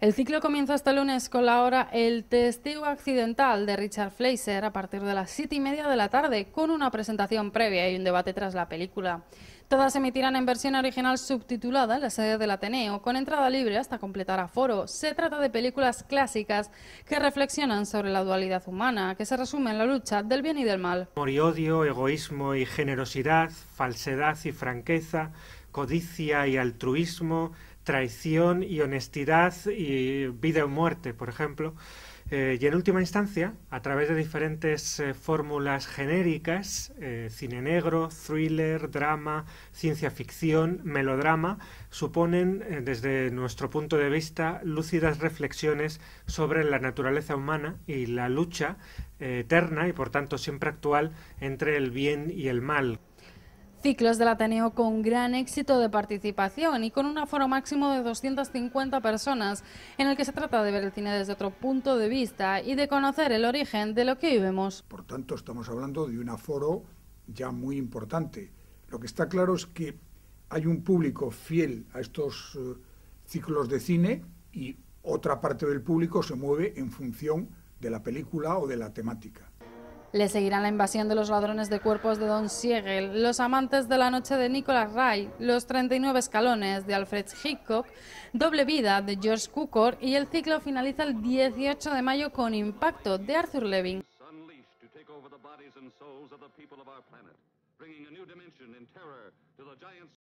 El ciclo comienza este lunes con la hora El testigo accidental de Richard Fleischer a partir de las siete y media de la tarde con una presentación previa y un debate tras la película. Todas se emitirán en versión original subtitulada en la sede del Ateneo, con entrada libre hasta completar aforo. Se trata de películas clásicas que reflexionan sobre la dualidad humana, que se resume en la lucha del bien y del mal. Amor y odio, egoísmo y generosidad, falsedad y franqueza, codicia y altruismo, traición y honestidad y vida o muerte, por ejemplo. Eh, y en última instancia, a través de diferentes eh, fórmulas genéricas, eh, cine negro, thriller, drama, ciencia ficción, melodrama, suponen, desde nuestro punto de vista, lúcidas reflexiones sobre la naturaleza humana y la lucha eterna y, por tanto, siempre actual entre el bien y el mal. Ciclos del Ateneo con gran éxito de participación y con un aforo máximo de 250 personas, en el que se trata de ver el cine desde otro punto de vista y de conocer el origen de lo que vivemos. Por tanto, estamos hablando de un aforo ya muy importante. Lo que está claro es que hay un público fiel a estos eh, ciclos de cine y otra parte del público se mueve en función de la película o de la temática. Le seguirán la invasión de los ladrones de cuerpos de Don Siegel, los amantes de la noche de Nicolas Ray, los 39 escalones de Alfred Hitchcock, Doble vida de George Cukor y el ciclo finaliza el 18 de mayo con Impacto de Arthur Levin.